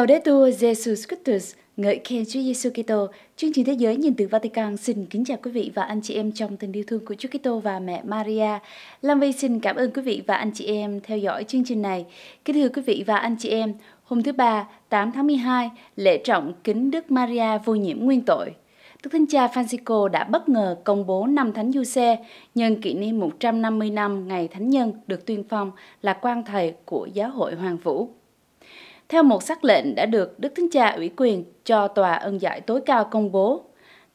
Laudetur Jesus Christus, ngợi khen Chúa Giêsu Kitô. Chương trình thế giới nhìn từ Vatican xin kính chào quý vị và anh chị em trong tình yêu thương của Chúa Kitô và mẹ Maria. Lam Vi xin cảm ơn quý vị và anh chị em theo dõi chương trình này. Kính thưa quý vị và anh chị em, hôm thứ ba, 8 tháng 12, lễ trọng kính Đức Maria vô nhiễm nguyên tội. Đức Thánh Cha Francisco đã bất ngờ công bố năm Thánh Du Xe nhân kỷ niệm 150 năm ngày Thánh Nhân được tuyên phong là quan thầy của Giáo hội Hoàng Vũ theo một sắc lệnh đã được Đức Thánh Cha ủy quyền cho Tòa ân giải tối cao công bố.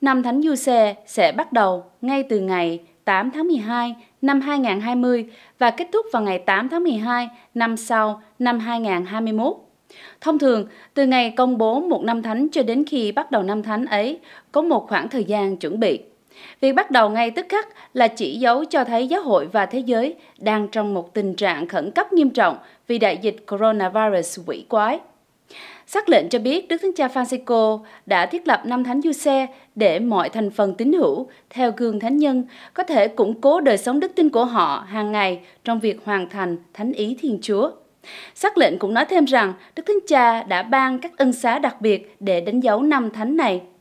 Năm Thánh Du Xe sẽ bắt đầu ngay từ ngày 8 tháng 12 năm 2020 và kết thúc vào ngày 8 tháng 12 năm sau năm 2021. Thông thường, từ ngày công bố một năm thánh cho đến khi bắt đầu năm thánh ấy, có một khoảng thời gian chuẩn bị. Việc bắt đầu ngay tức khắc là chỉ dấu cho thấy giáo hội và thế giới đang trong một tình trạng khẩn cấp nghiêm trọng vì đại dịch coronavirus quỷ quái. Sắc lệnh cho biết Đức Thánh Cha Francisco đã thiết lập năm thánh du xe để mọi thành phần tín hữu, theo gương thánh nhân, có thể củng cố đời sống đức tin của họ hàng ngày trong việc hoàn thành thánh ý Thiên Chúa. Sắc lệnh cũng nói thêm rằng Đức Thánh Cha đã ban các ân xá đặc biệt để đánh dấu năm thánh này –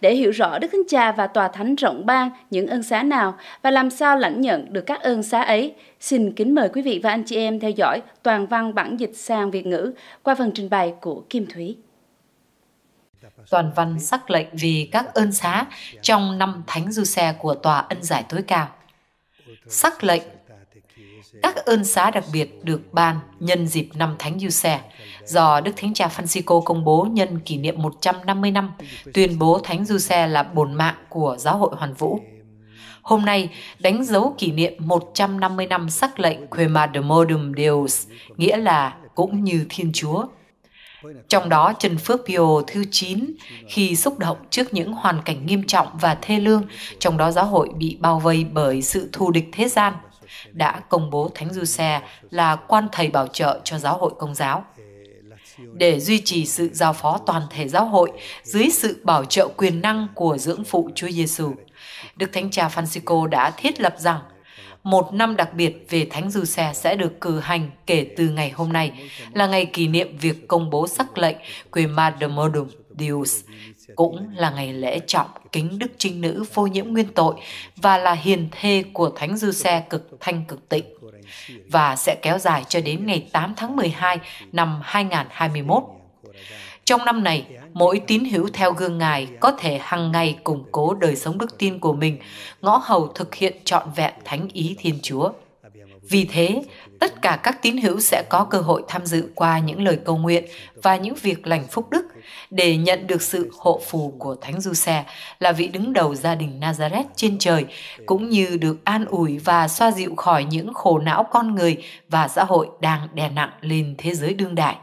để hiểu rõ Đức Thánh Cha và Tòa Thánh rộng ban những ơn xá nào và làm sao lãnh nhận được các ơn xá ấy. Xin kính mời quý vị và anh chị em theo dõi toàn văn bản dịch sang Việt ngữ qua phần trình bày của Kim Thúy. Toàn văn sắc lệnh vì các ơn xá trong năm Thánh Du Xe của Tòa Ân Giải Tối Cao. Sắc lệnh các ơn xá đặc biệt được ban nhân dịp năm Thánh Du Xe, do Đức Thánh Cha Francisco công bố nhân kỷ niệm 150 năm tuyên bố Thánh Du Xe là bổn mạng của giáo hội hoàn vũ. Hôm nay đánh dấu kỷ niệm 150 năm sắc lệnh Quema de Modum Deus, nghĩa là cũng như Thiên Chúa. Trong đó, Trần Phước Pio thứ 9 khi xúc động trước những hoàn cảnh nghiêm trọng và thê lương, trong đó giáo hội bị bao vây bởi sự thù địch thế gian – đã công bố Thánh Du Xe là quan thầy bảo trợ cho giáo hội công giáo. Để duy trì sự giao phó toàn thể giáo hội dưới sự bảo trợ quyền năng của dưỡng phụ Chúa Giêsu, Đức Thánh Cha Francisco đã thiết lập rằng một năm đặc biệt về Thánh Du Xe sẽ được cử hành kể từ ngày hôm nay là ngày kỷ niệm việc công bố sắc lệnh Quemademorum Deus, cũng là ngày lễ trọng kính đức trinh nữ vô nhiễm nguyên tội và là hiền thê của Thánh Dư Xe cực thanh cực tịnh và sẽ kéo dài cho đến ngày 8 tháng 12 năm 2021. Trong năm này, mỗi tín hữu theo gương Ngài có thể hàng ngày củng cố đời sống đức tin của mình, ngõ hầu thực hiện trọn vẹn thánh ý Thiên Chúa. Vì thế, tất cả các tín hữu sẽ có cơ hội tham dự qua những lời cầu nguyện và những việc lành phúc đức để nhận được sự hộ phù của Thánh Du Xe là vị đứng đầu gia đình Nazareth trên trời, cũng như được an ủi và xoa dịu khỏi những khổ não con người và xã hội đang đè nặng lên thế giới đương đại.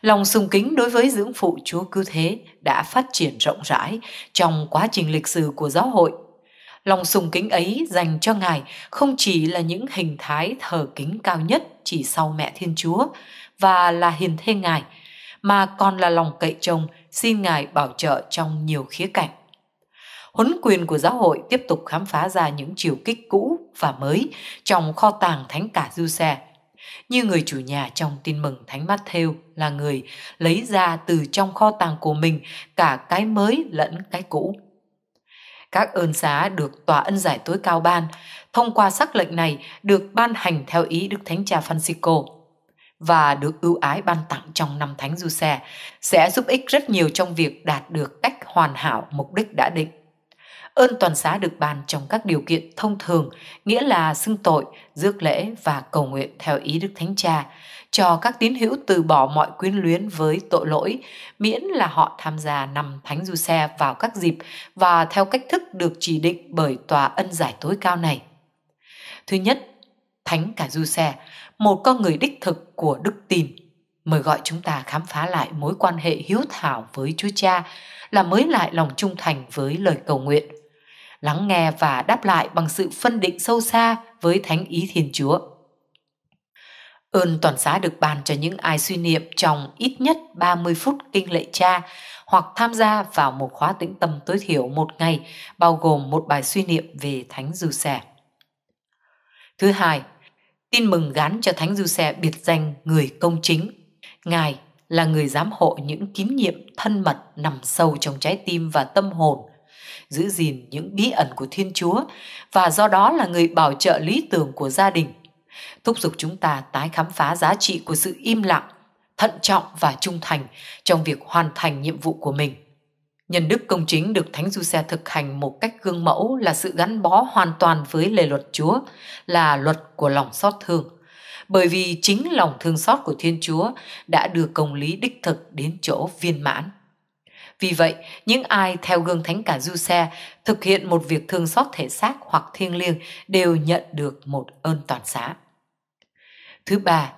Lòng sùng kính đối với dưỡng phụ Chúa Cứu Thế đã phát triển rộng rãi trong quá trình lịch sử của giáo hội Lòng sùng kính ấy dành cho Ngài không chỉ là những hình thái thờ kính cao nhất chỉ sau mẹ Thiên Chúa và là hiền thê Ngài, mà còn là lòng cậy chồng xin Ngài bảo trợ trong nhiều khía cạnh. Huấn quyền của giáo hội tiếp tục khám phá ra những chiều kích cũ và mới trong kho tàng thánh cả du xe. Như người chủ nhà trong tin mừng Thánh Matthew là người lấy ra từ trong kho tàng của mình cả cái mới lẫn cái cũ các ơn xá được tòa ân giải tối cao ban, thông qua sắc lệnh này được ban hành theo ý Đức Thánh Cha Francisco và được ưu ái ban tặng trong năm Thánh Du Xe sẽ giúp ích rất nhiều trong việc đạt được cách hoàn hảo mục đích đã định. Ơn toàn xá được bàn trong các điều kiện thông thường, nghĩa là xưng tội, rước lễ và cầu nguyện theo ý Đức Thánh Cha, cho các tín hữu từ bỏ mọi quyến luyến với tội lỗi, miễn là họ tham gia năm Thánh Du Xe vào các dịp và theo cách thức được chỉ định bởi tòa ân giải tối cao này. Thứ nhất, Thánh Cả Du Xe, một con người đích thực của đức tin, mời gọi chúng ta khám phá lại mối quan hệ hiếu thảo với Chúa Cha, là mới lại lòng trung thành với lời cầu nguyện lắng nghe và đáp lại bằng sự phân định sâu xa với thánh ý Thiên Chúa. Ơn toàn xá được bàn cho những ai suy niệm trong ít nhất 30 phút kinh lệ cha hoặc tham gia vào một khóa tĩnh tâm tối thiểu một ngày, bao gồm một bài suy niệm về Thánh Du Xe. Thứ hai, tin mừng gán cho Thánh Du Xe biệt danh người công chính. Ngài là người giám hộ những kín nhiệm thân mật nằm sâu trong trái tim và tâm hồn giữ gìn những bí ẩn của Thiên Chúa và do đó là người bảo trợ lý tưởng của gia đình, thúc giục chúng ta tái khám phá giá trị của sự im lặng, thận trọng và trung thành trong việc hoàn thành nhiệm vụ của mình. Nhân đức công chính được Thánh Du Xe thực hành một cách gương mẫu là sự gắn bó hoàn toàn với lề luật Chúa, là luật của lòng xót thương. Bởi vì chính lòng thương xót của Thiên Chúa đã đưa công lý đích thực đến chỗ viên mãn. Vì vậy, những ai theo gương thánh cả du xe thực hiện một việc thương xót thể xác hoặc thiêng liêng đều nhận được một ơn toàn xá. Thứ ba,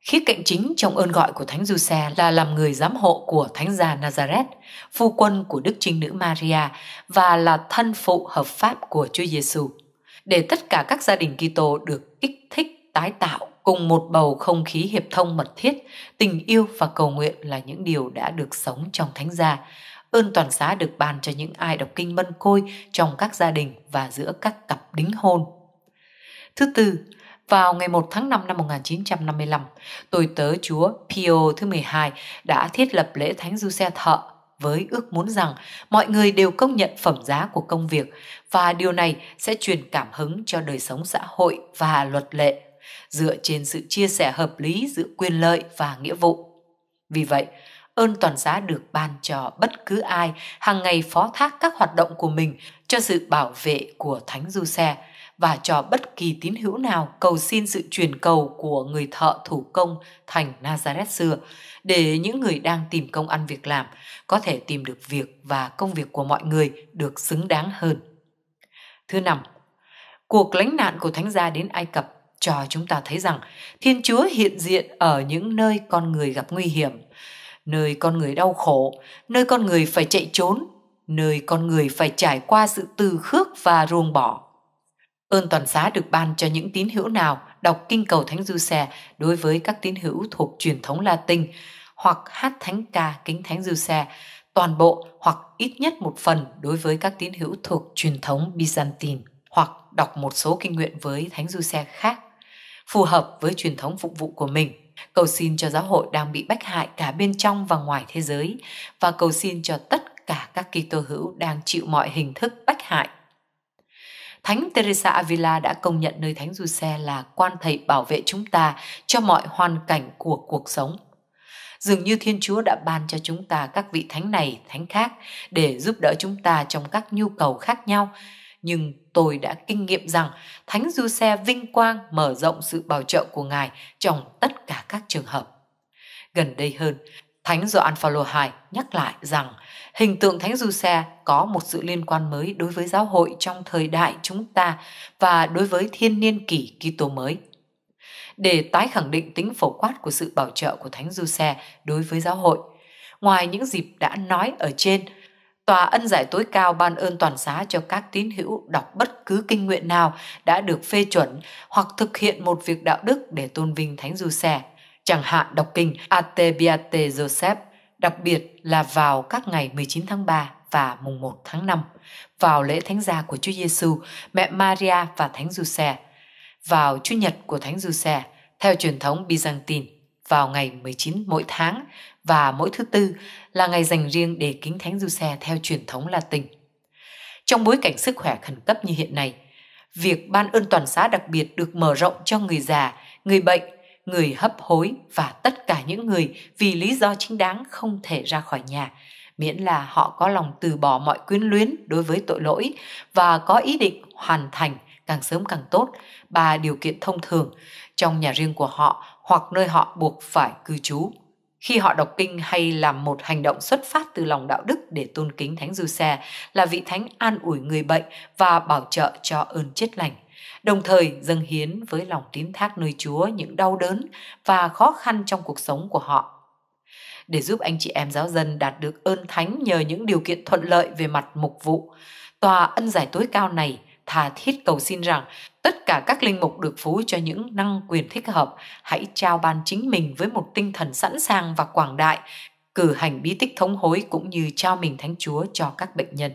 khía cạnh chính trong ơn gọi của Thánh du xe là làm người giám hộ của Thánh gia Nazareth, phu quân của Đức Trinh Nữ Maria và là thân phụ hợp pháp của Chúa Giêsu để tất cả các gia đình Kitô được kích thích tái tạo cùng một bầu không khí hiệp thông mật thiết, tình yêu và cầu nguyện là những điều đã được sống trong thánh gia. Ơn toàn xá được ban cho những ai đọc kinh mân côi trong các gia đình và giữa các cặp đính hôn. Thứ tư, vào ngày 1 tháng 5 năm 1955, tôi tớ chúa Pio thứ 12 đã thiết lập lễ Thánh Du Xe Thợ với ước muốn rằng mọi người đều công nhận phẩm giá của công việc và điều này sẽ truyền cảm hứng cho đời sống xã hội và luật lệ dựa trên sự chia sẻ hợp lý giữa quyền lợi và nghĩa vụ. Vì vậy, ơn toàn giá được ban cho bất cứ ai hàng ngày phó thác các hoạt động của mình cho sự bảo vệ của Thánh Du Xe và cho bất kỳ tín hữu nào cầu xin sự truyền cầu của người thợ thủ công thành Nazareth xưa để những người đang tìm công ăn việc làm có thể tìm được việc và công việc của mọi người được xứng đáng hơn. Thứ năm, cuộc lãnh nạn của thánh gia đến Ai Cập cho chúng ta thấy rằng Thiên Chúa hiện diện ở những nơi con người gặp nguy hiểm, nơi con người đau khổ, nơi con người phải chạy trốn, nơi con người phải trải qua sự từ khước và ruồng bỏ. Ơn toàn xá được ban cho những tín hữu nào đọc Kinh cầu Thánh Du Xe đối với các tín hữu thuộc truyền thống Latin hoặc hát thánh ca Kính Thánh Du Xe, toàn bộ hoặc ít nhất một phần đối với các tín hữu thuộc truyền thống Byzantine hoặc đọc một số kinh nguyện với Thánh Du Xe khác phù hợp với truyền thống phục vụ của mình cầu xin cho giáo hội đang bị bách hại cả bên trong và ngoài thế giới và cầu xin cho tất cả các Kitô hữu đang chịu mọi hình thức bách hại. Thánh Teresa Avila đã công nhận nơi Thánh Giuse là quan thầy bảo vệ chúng ta cho mọi hoàn cảnh của cuộc sống. Dường như Thiên Chúa đã ban cho chúng ta các vị thánh này, thánh khác để giúp đỡ chúng ta trong các nhu cầu khác nhau, nhưng tôi đã kinh nghiệm rằng Thánh Du Xe vinh quang mở rộng sự bảo trợ của Ngài trong tất cả các trường hợp. Gần đây hơn, Thánh Gioan Phaolô II nhắc lại rằng hình tượng Thánh Du Xe có một sự liên quan mới đối với giáo hội trong thời đại chúng ta và đối với thiên niên kỷ Kitô mới. Để tái khẳng định tính phổ quát của sự bảo trợ của Thánh Du Xe đối với giáo hội, ngoài những dịp đã nói ở trên – Tòa ân giải tối cao ban ơn toàn xá cho các tín hữu đọc bất cứ kinh nguyện nào đã được phê chuẩn hoặc thực hiện một việc đạo đức để tôn vinh Thánh Du Xe, chẳng hạn đọc kinh Atebiate Joseph, đặc biệt là vào các ngày 19 tháng 3 và mùng 1 tháng 5, vào lễ thánh gia của Chúa Giêsu, mẹ Maria và Thánh Du Xe, vào Chúa nhật của Thánh Du Xe, theo truyền thống Byzantine vào ngày 19 mỗi tháng và mỗi thứ tư là ngày dành riêng để kính Thánh Du Xe theo truyền thống Latin. Trong bối cảnh sức khỏe khẩn cấp như hiện nay, việc ban ơn toàn xã đặc biệt được mở rộng cho người già, người bệnh, người hấp hối và tất cả những người vì lý do chính đáng không thể ra khỏi nhà, miễn là họ có lòng từ bỏ mọi quyến luyến đối với tội lỗi và có ý định hoàn thành càng sớm càng tốt ba điều kiện thông thường trong nhà riêng của họ hoặc nơi họ buộc phải cư trú khi họ đọc kinh hay làm một hành động xuất phát từ lòng đạo đức để tôn kính thánh du xe là vị thánh an ủi người bệnh và bảo trợ cho ơn chết lành đồng thời dâng hiến với lòng tín thác nơi chúa những đau đớn và khó khăn trong cuộc sống của họ để giúp anh chị em giáo dân đạt được ơn thánh nhờ những điều kiện thuận lợi về mặt mục vụ tòa ân giải tối cao này thà thiết cầu xin rằng tất cả các linh mục được phú cho những năng quyền thích hợp, hãy trao ban chính mình với một tinh thần sẵn sàng và quảng đại, cử hành bí tích thống hối cũng như trao mình Thánh Chúa cho các bệnh nhân.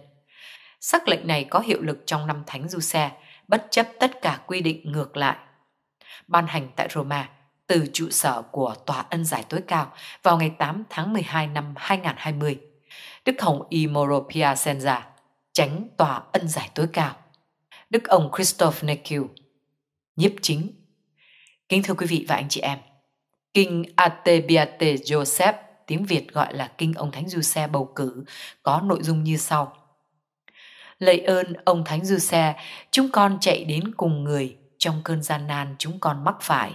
Sắc lệnh này có hiệu lực trong năm Thánh Du Xe, bất chấp tất cả quy định ngược lại. Ban hành tại Roma, từ trụ sở của Tòa ân giải tối cao vào ngày 8 tháng 12 năm 2020. Đức Hồng imoropia senza tránh Tòa ân giải tối cao. Đức ông Christoph Nekiu, nhiếp chính. Kính thưa quý vị và anh chị em, Kinh Atebiate Joseph, tiếng Việt gọi là Kinh ông Thánh Du Xe bầu cử, có nội dung như sau. Lạy ơn ông Thánh Du Xe, chúng con chạy đến cùng người trong cơn gian nan chúng con mắc phải.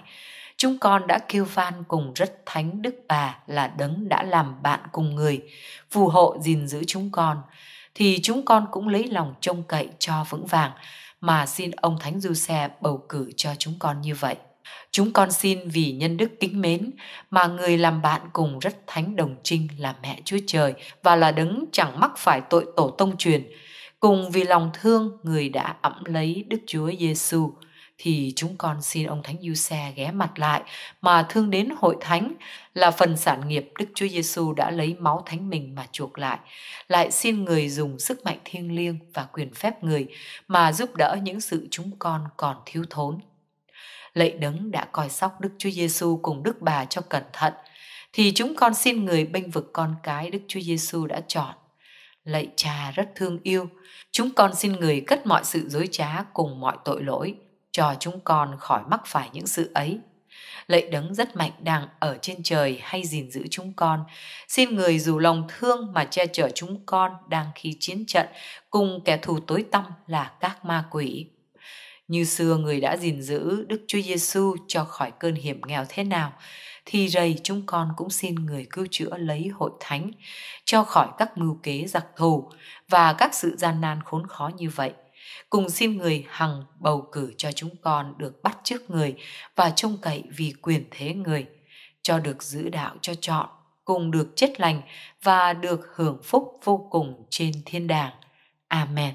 Chúng con đã kêu van cùng rất thánh đức bà là đấng đã làm bạn cùng người, phù hộ gìn giữ chúng con, thì chúng con cũng lấy lòng trông cậy cho vững vàng, mà xin ông Thánh Du Xe bầu cử cho chúng con như vậy. Chúng con xin vì nhân đức kính mến mà người làm bạn cùng rất thánh đồng trinh là mẹ Chúa Trời và là đấng chẳng mắc phải tội tổ tông truyền, cùng vì lòng thương người đã ẵm lấy Đức Chúa Giêsu xu thì chúng con xin ông Thánh Du Xe ghé mặt lại mà thương đến hội thánh là phần sản nghiệp Đức Chúa Giêsu đã lấy máu thánh mình mà chuộc lại. Lại xin người dùng sức mạnh thiêng liêng và quyền phép người mà giúp đỡ những sự chúng con còn thiếu thốn. Lạy đấng đã coi sóc Đức Chúa Giêsu cùng Đức Bà cho cẩn thận, thì chúng con xin người bênh vực con cái Đức Chúa Giêsu đã chọn lạy cha rất thương yêu chúng con xin người cất mọi sự dối trá cùng mọi tội lỗi cho chúng con khỏi mắc phải những sự ấy. Lạy đấng rất mạnh đang ở trên trời hay gìn giữ chúng con. Xin người dù lòng thương mà che chở chúng con đang khi chiến trận cùng kẻ thù tối tăm là các ma quỷ. Như xưa người đã gìn giữ Đức Chúa Giêsu cho khỏi cơn hiểm nghèo thế nào, thì rầy chúng con cũng xin người cứu chữa lấy hội thánh, cho khỏi các mưu kế giặc thù và các sự gian nan khốn khó như vậy – Cùng xin người hằng bầu cử cho chúng con được bắt trước người và trông cậy vì quyền thế người, cho được giữ đạo cho chọn, cùng được chết lành và được hưởng phúc vô cùng trên thiên đàng. Amen.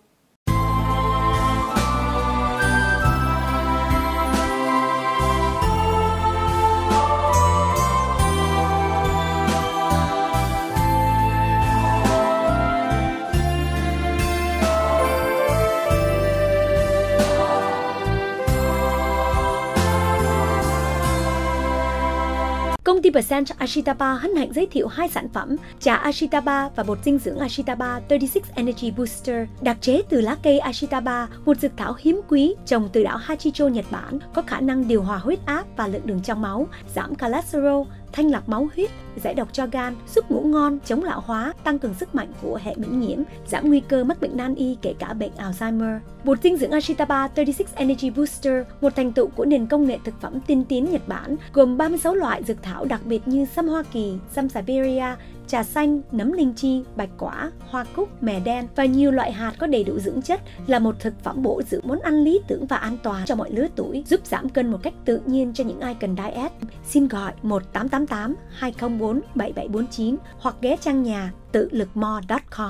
Công ty Percent Ashitaba hân hạnh giới thiệu hai sản phẩm trà Ashitaba và bột dinh dưỡng Ashitaba 36 Energy Booster đặc chế từ lá cây Ashitaba, một dược thảo hiếm quý trồng từ đảo Hachicho, Nhật Bản, có khả năng điều hòa huyết áp và lượng đường trong máu, giảm cholesterol, thanh lọc máu huyết, giải độc cho gan, giúp ngủ ngon, chống lão hóa, tăng cường sức mạnh của hệ miễn nhiễm, giảm nguy cơ mắc bệnh nan y kể cả bệnh Alzheimer. Bột dinh dưỡng Ashitaba 36 Energy Booster, một thành tựu của nền công nghệ thực phẩm tiên tiến Nhật Bản, gồm 36 loại dược thảo đặc biệt như sâm Hoa Kỳ, sâm Siberia, trà xanh, nấm linh chi, bạch quả, hoa cúc, mè đen và nhiều loại hạt có đầy đủ dưỡng chất là một thực phẩm bổ dưỡng món ăn lý tưởng và an toàn cho mọi lứa tuổi, giúp giảm cân một cách tự nhiên cho những ai cần diet. Xin gọi 1888 204 7749 hoặc ghé trang nhà tự lực mo.com